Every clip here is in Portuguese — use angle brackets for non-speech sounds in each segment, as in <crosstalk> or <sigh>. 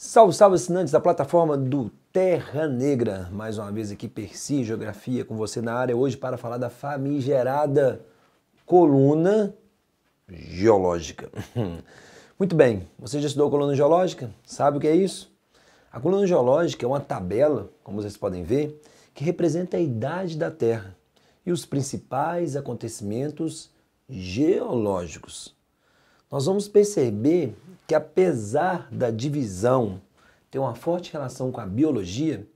Salve, salve assinantes da plataforma do Terra Negra. Mais uma vez aqui, Percy Geografia com você na área hoje para falar da famigerada coluna geológica. <laughs> Muito bem, você já estudou coluna geológica? Sabe o que é isso? A coluna geológica é uma tabela, como vocês podem ver, que representa a idade da Terra e os principais acontecimentos geológicos nós vamos perceber que, apesar da divisão ter uma forte relação com a biologia,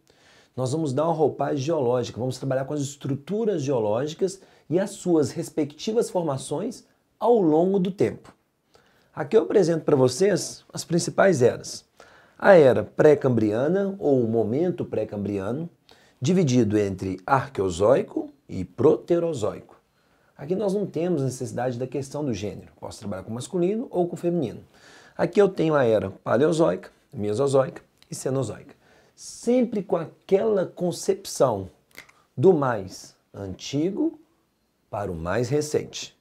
nós vamos dar uma roupagem geológica, vamos trabalhar com as estruturas geológicas e as suas respectivas formações ao longo do tempo. Aqui eu apresento para vocês as principais eras. A era pré-cambriana, ou momento pré-cambriano, dividido entre arqueozoico e proterozoico. Aqui nós não temos necessidade da questão do gênero. Posso trabalhar com masculino ou com feminino. Aqui eu tenho a era paleozoica, mesozoica e cenozoica. Sempre com aquela concepção do mais antigo para o mais recente.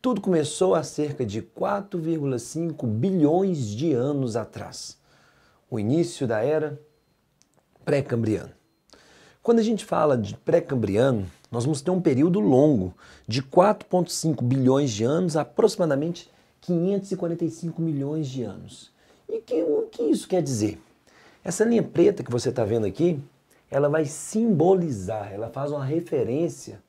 Tudo começou há cerca de 4,5 bilhões de anos atrás, o início da era pré-cambriana. Quando a gente fala de pré-cambriano, nós vamos ter um período longo de 4,5 bilhões de anos, aproximadamente 545 milhões de anos. E que, o que isso quer dizer? Essa linha preta que você está vendo aqui, ela vai simbolizar, ela faz uma referência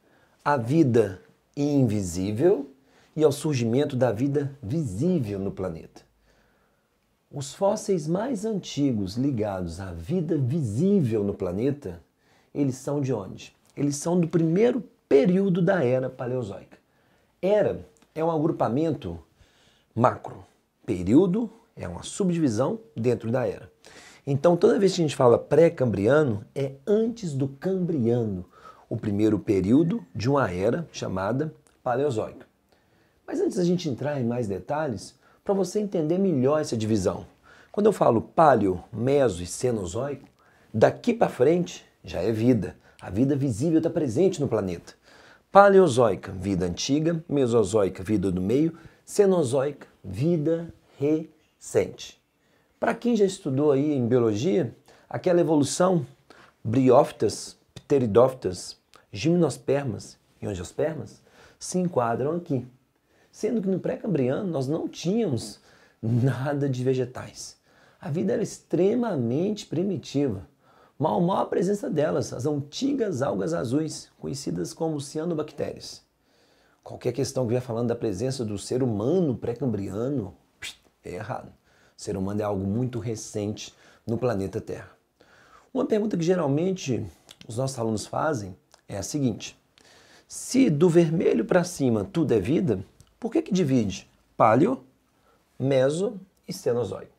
à vida invisível e ao surgimento da vida visível no planeta. Os fósseis mais antigos ligados à vida visível no planeta, eles são de onde? Eles são do primeiro período da era paleozoica. Era é um agrupamento macro. Período é uma subdivisão dentro da era. Então, toda vez que a gente fala pré-cambriano, é antes do cambriano, o primeiro período de uma era chamada paleozoica. Mas antes da gente entrar em mais detalhes, para você entender melhor essa divisão, quando eu falo paleo, meso e cenozoico, daqui para frente já é vida. A vida visível está presente no planeta. Paleozoica, vida antiga, mesozoica, vida do meio, cenozoica, vida recente. Para quem já estudou aí em biologia, aquela evolução, briófitas, pteridófitas, gimnospermas e angiospermas, se enquadram aqui. Sendo que no pré-cambriano nós não tínhamos nada de vegetais. A vida era extremamente primitiva mal mal a presença delas, as antigas algas azuis, conhecidas como cianobactérias. Qualquer questão que vier falando da presença do ser humano pré-cambriano, é errado. O ser humano é algo muito recente no planeta Terra. Uma pergunta que geralmente os nossos alunos fazem é a seguinte: se do vermelho para cima tudo é vida, por que, que divide paleo, meso e cenozoico?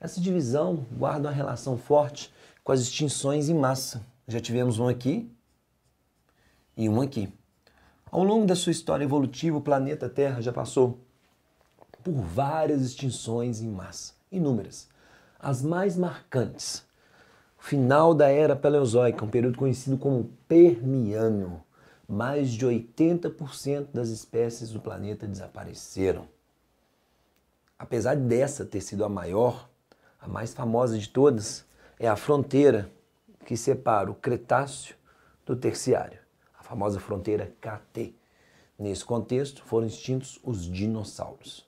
Essa divisão guarda uma relação forte com as extinções em massa. Já tivemos um aqui e um aqui. Ao longo da sua história evolutiva, o planeta Terra já passou por várias extinções em massa, inúmeras. As mais marcantes, final da era Paleozoica, um período conhecido como Permiano. Mais de 80% das espécies do planeta desapareceram. Apesar dessa ter sido a maior, a mais famosa de todas, é a fronteira que separa o Cretáceo do Terciário, a famosa fronteira KT. Nesse contexto, foram extintos os dinossauros.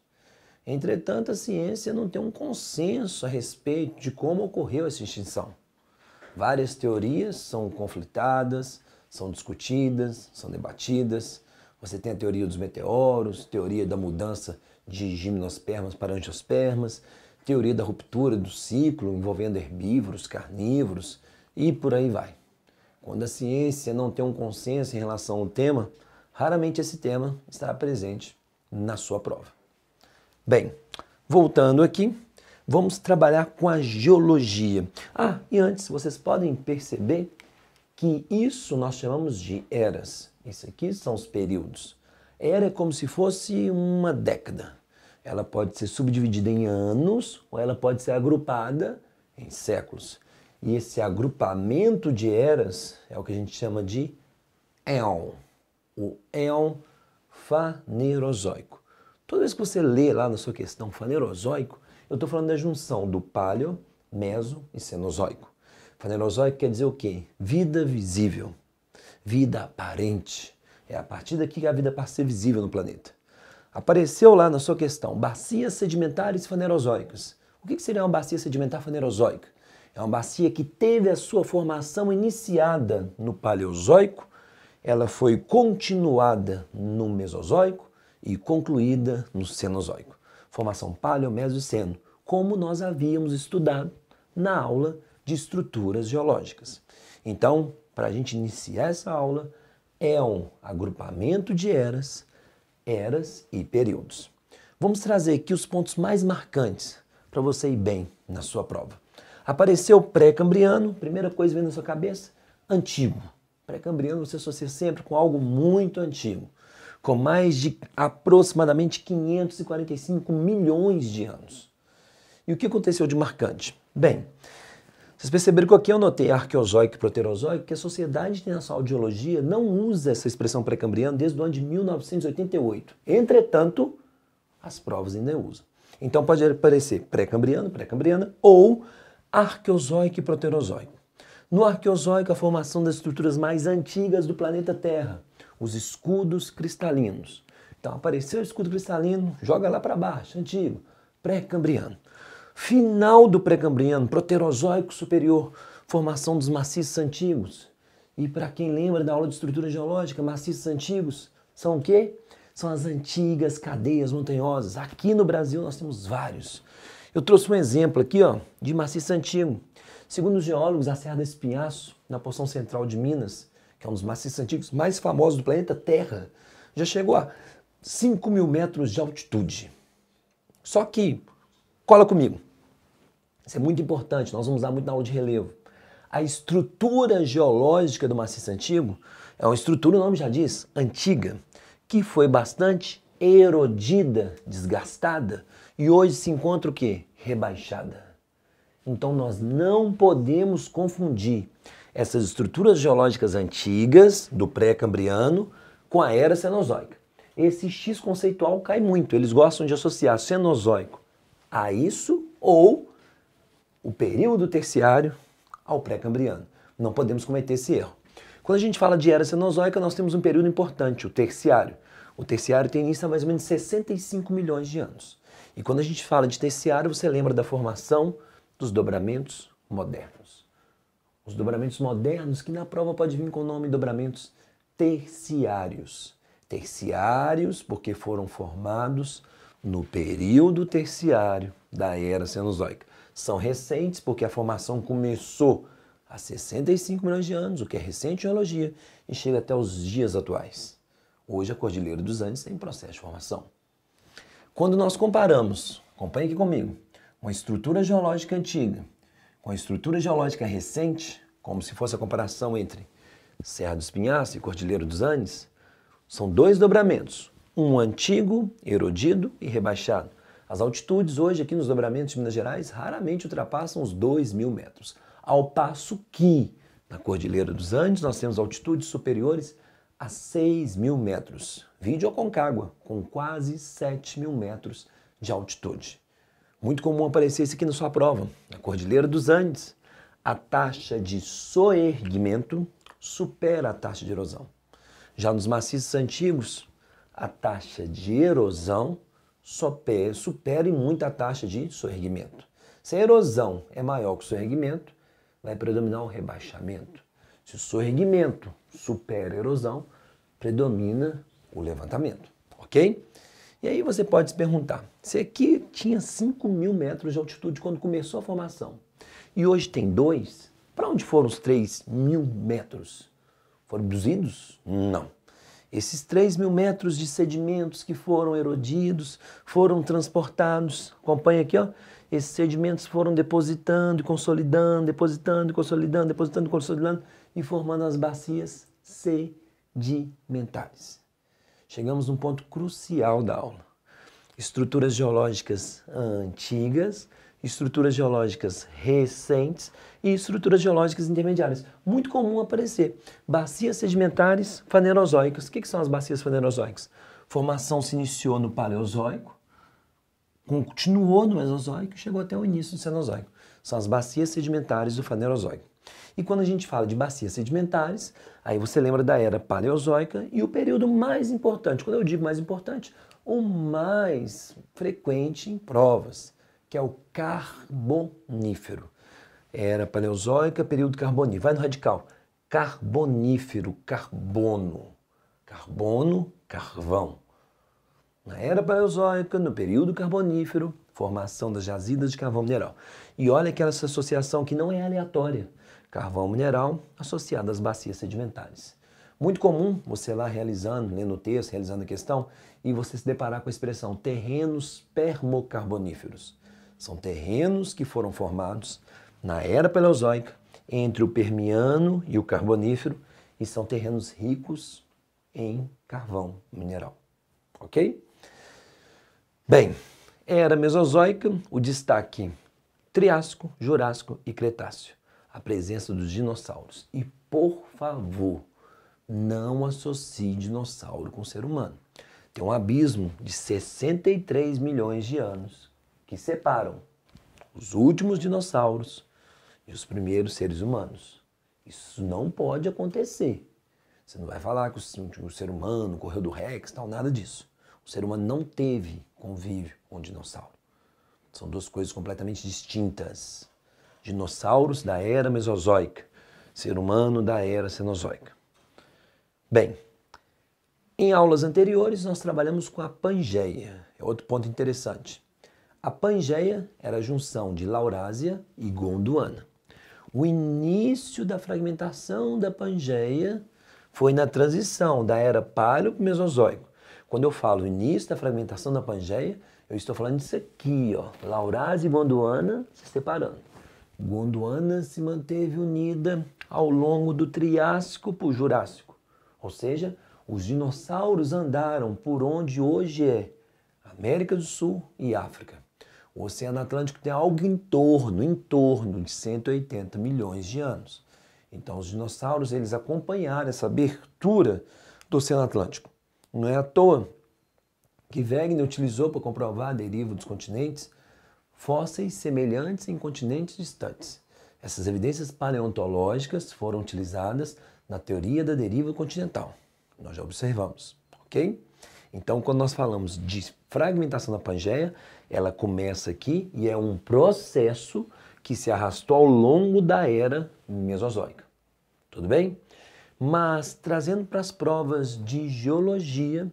Entretanto, a ciência não tem um consenso a respeito de como ocorreu essa extinção. Várias teorias são conflitadas, são discutidas, são debatidas. Você tem a teoria dos meteoros, teoria da mudança de gimnospermas para angiospermas, teoria da ruptura do ciclo envolvendo herbívoros, carnívoros e por aí vai. Quando a ciência não tem um consenso em relação ao tema, raramente esse tema estará presente na sua prova. Bem, voltando aqui, vamos trabalhar com a geologia. Ah, e antes, vocês podem perceber que isso nós chamamos de eras. Isso aqui são os períodos. Era é como se fosse uma década. Ela pode ser subdividida em anos ou ela pode ser agrupada em séculos. E esse agrupamento de eras é o que a gente chama de éon, o éon fanerozoico. Toda vez que você lê lá na sua questão fanerozoico, eu estou falando da junção do paleo, meso e cenozoico. Fanerozoico quer dizer o quê? Vida visível, vida aparente. É a partir daqui que a vida passa a ser visível no planeta. Apareceu lá na sua questão bacias sedimentares fanerozoicas. O que seria uma bacia sedimentar fanerozoica? É uma bacia que teve a sua formação iniciada no Paleozoico, ela foi continuada no Mesozoico e concluída no Cenozoico. Formação Paleo, Meso e Ceno, como nós havíamos estudado na aula de estruturas geológicas. Então, para a gente iniciar essa aula, é um agrupamento de eras eras e períodos. Vamos trazer aqui os pontos mais marcantes para você ir bem na sua prova. Apareceu pré-cambriano, primeira coisa vindo vem na sua cabeça, antigo. Pré-cambriano você associa sempre com algo muito antigo, com mais de aproximadamente 545 milhões de anos. E o que aconteceu de marcante? Bem, vocês perceberam que aqui eu notei arqueozoico e proterozoico, que a Sociedade Internacional de Geologia não usa essa expressão pré cambriano desde o ano de 1988. Entretanto, as provas ainda usam. Então pode aparecer pré-cambriano, pré-cambriana ou arqueozoico e proterozoico. No arqueozoico, a formação das estruturas mais antigas do planeta Terra, os escudos cristalinos. Então apareceu o escudo cristalino, joga lá para baixo, antigo, pré-cambriano final do Precambriano, Proterozoico Superior, formação dos maciços antigos. E para quem lembra da aula de estrutura geológica, maciços antigos são o quê? São as antigas cadeias montanhosas. Aqui no Brasil nós temos vários. Eu trouxe um exemplo aqui ó, de maciço antigo. Segundo os geólogos, a Serra do Espinhaço, na porção central de Minas, que é um dos maciços antigos mais famosos do planeta Terra, já chegou a 5 mil metros de altitude. Só que, cola comigo, isso é muito importante, nós vamos usar muito na aula de relevo. A estrutura geológica do maciço antigo é uma estrutura, o nome já diz, antiga, que foi bastante erodida, desgastada, e hoje se encontra o quê? Rebaixada. Então nós não podemos confundir essas estruturas geológicas antigas do pré-cambriano com a era cenozoica. Esse X conceitual cai muito, eles gostam de associar cenozoico a isso ou o período terciário ao pré-cambriano. Não podemos cometer esse erro. Quando a gente fala de era cenozoica, nós temos um período importante, o terciário. O terciário tem início há mais ou menos 65 milhões de anos. E quando a gente fala de terciário, você lembra da formação dos dobramentos modernos. Os dobramentos modernos, que na prova pode vir com o nome dobramentos terciários. Terciários, porque foram formados no período terciário da era cenozoica são recentes, porque a formação começou há 65 milhões de anos, o que é recente em geologia, e chega até os dias atuais. Hoje a Cordilheira dos Andes tem processo de formação. Quando nós comparamos, acompanhe aqui comigo, uma estrutura geológica antiga com a estrutura geológica recente, como se fosse a comparação entre Serra dos Pinhaços e Cordilheira dos Andes, são dois dobramentos, um antigo, erodido e rebaixado, as altitudes hoje aqui nos dobramentos de Minas Gerais raramente ultrapassam os 2 mil metros, ao passo que na Cordilheira dos Andes nós temos altitudes superiores a 6 mil metros. Vídeo Aconcagua, com quase 7 mil metros de altitude. Muito comum aparecer isso aqui na sua prova. Na Cordilheira dos Andes, a taxa de soerguimento supera a taxa de erosão. Já nos maciços antigos, a taxa de erosão supere muito a taxa de soerguimento. Se a erosão é maior que o soerguimento, vai predominar o rebaixamento. Se o soerguimento supera a erosão, predomina o levantamento, ok? E aí você pode se perguntar, se aqui tinha 5 mil metros de altitude quando começou a formação e hoje tem 2, para onde foram os 3 mil metros? Foram abduzidos? Não. Esses 3 mil metros de sedimentos que foram erodidos, foram transportados, acompanha aqui, ó. Esses sedimentos foram depositando e consolidando, depositando e consolidando, depositando e consolidando e formando as bacias sedimentares. Chegamos num ponto crucial da aula. Estruturas geológicas antigas estruturas geológicas recentes e estruturas geológicas intermediárias. Muito comum aparecer bacias sedimentares fanerozoicas. O que, que são as bacias fanerozoicas? Formação se iniciou no Paleozoico, continuou no Mesozoico e chegou até o início do Cenozoico. São as bacias sedimentares do Fanerozoico. E quando a gente fala de bacias sedimentares, aí você lembra da era Paleozoica e o período mais importante. Quando eu digo mais importante, o mais frequente em provas, que é o carbonífero. Era paleozoica, período carbonífero. Vai no radical. Carbonífero, carbono. Carbono, carvão. Na era paleozoica, no período carbonífero, formação das jazidas de carvão mineral. E olha que essa associação que não é aleatória. Carvão mineral associado às bacias sedimentares. Muito comum você lá realizando, lendo o texto, realizando a questão, e você se deparar com a expressão terrenos permocarboníferos. São terrenos que foram formados na era Paleozoica, entre o Permiano e o Carbonífero, e são terrenos ricos em carvão mineral. Ok? Bem, era Mesozoica, o destaque Triássico, Jurássico e Cretáceo, a presença dos dinossauros. E por favor, não associe dinossauro com ser humano. Tem um abismo de 63 milhões de anos que separam os últimos dinossauros e os primeiros seres humanos. Isso não pode acontecer. Você não vai falar que o ser humano correu do Rex, tal, nada disso. O ser humano não teve convívio com o dinossauro. São duas coisas completamente distintas. Dinossauros da era mesozoica, ser humano da era cenozoica. Bem, em aulas anteriores nós trabalhamos com a Pangeia, é outro ponto interessante. A Pangeia era a junção de Laurásia e Gondwana. O início da fragmentação da Pangeia foi na transição da era Paleo para o Mesozoico. Quando eu falo início da fragmentação da Pangeia, eu estou falando disso aqui, ó. Laurásia e Gondwana se separando. Gondwana se manteve unida ao longo do Triássico para o Jurássico. Ou seja, os dinossauros andaram por onde hoje é América do Sul e África. O Oceano Atlântico tem algo em torno, em torno de 180 milhões de anos. Então os dinossauros eles acompanharam essa abertura do Oceano Atlântico. Não é à toa que Wegener utilizou para comprovar a deriva dos continentes fósseis semelhantes em continentes distantes. Essas evidências paleontológicas foram utilizadas na teoria da deriva continental. Nós já observamos, ok? Então, quando nós falamos de fragmentação da Pangeia, ela começa aqui e é um processo que se arrastou ao longo da era mesozoica. Tudo bem? Mas trazendo para as provas de geologia,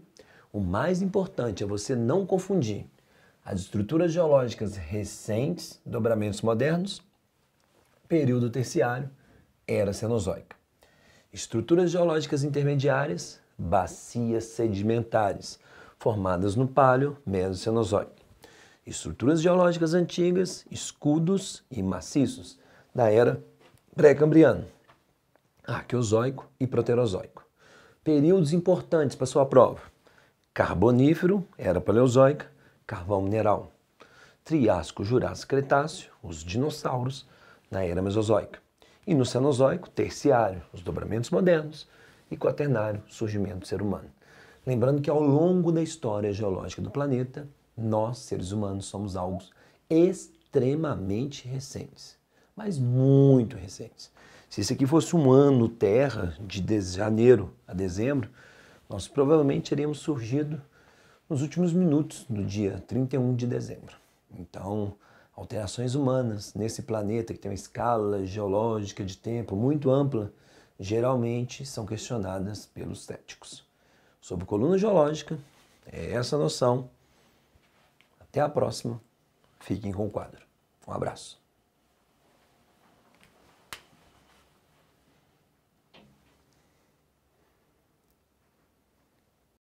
o mais importante é você não confundir as estruturas geológicas recentes, dobramentos modernos, período terciário, era cenozoica. Estruturas geológicas intermediárias, bacias sedimentares, formadas no palio Mesocenozoico, estruturas geológicas antigas, escudos e maciços da era pré-cambriana, arqueozoico e proterozoico. Períodos importantes para sua prova: Carbonífero, era paleozoica, carvão mineral. Triássico, Jurássico, Cretáceo, os dinossauros, na era Mesozoica. E no Cenozoico, Terciário, os dobramentos modernos, e quaternário, surgimento do ser humano. Lembrando que ao longo da história geológica do planeta, nós, seres humanos, somos algo extremamente recentes, mas muito recentes. Se isso aqui fosse um ano Terra, de janeiro a dezembro, nós provavelmente teríamos surgido nos últimos minutos do dia 31 de dezembro. Então, alterações humanas nesse planeta que tem uma escala geológica de tempo muito ampla geralmente são questionadas pelos céticos. Sobre coluna geológica, é essa noção. Até a próxima. Fiquem com o quadro. Um abraço.